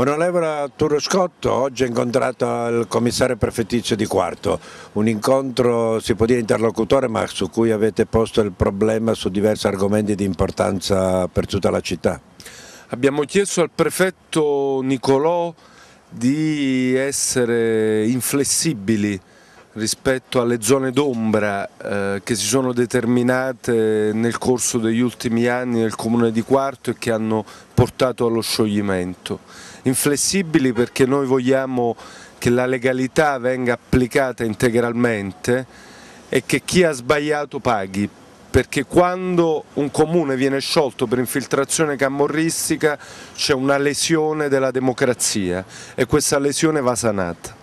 Onorevole Turoscotto, oggi ho incontrato il commissario prefettizio di Quarto, un incontro si può dire interlocutore ma su cui avete posto il problema su diversi argomenti di importanza per tutta la città. Abbiamo chiesto al prefetto Nicolò di essere inflessibili rispetto alle zone d'ombra eh, che si sono determinate nel corso degli ultimi anni nel comune di Quarto e che hanno portato allo scioglimento. Inflessibili perché noi vogliamo che la legalità venga applicata integralmente e che chi ha sbagliato paghi, perché quando un comune viene sciolto per infiltrazione camorristica c'è una lesione della democrazia e questa lesione va sanata.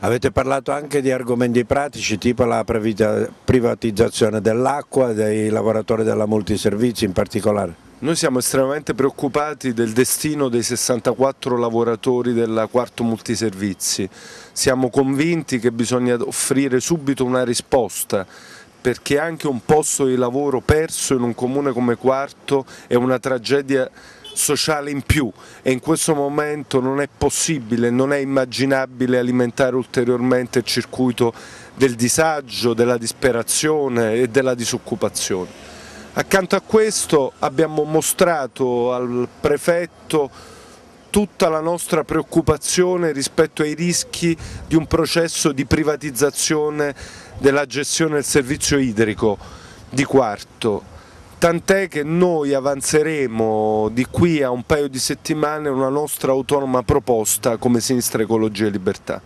Avete parlato anche di argomenti pratici tipo la privatizzazione dell'acqua, dei lavoratori della multiservizi in particolare. Noi siamo estremamente preoccupati del destino dei 64 lavoratori della quarto multiservizi, siamo convinti che bisogna offrire subito una risposta perché anche un posto di lavoro perso in un comune come quarto è una tragedia sociale in più e in questo momento non è possibile, non è immaginabile alimentare ulteriormente il circuito del disagio, della disperazione e della disoccupazione. Accanto a questo abbiamo mostrato al prefetto tutta la nostra preoccupazione rispetto ai rischi di un processo di privatizzazione della gestione del servizio idrico di quarto tant'è che noi avanzeremo di qui a un paio di settimane una nostra autonoma proposta come Sinistra Ecologia e Libertà.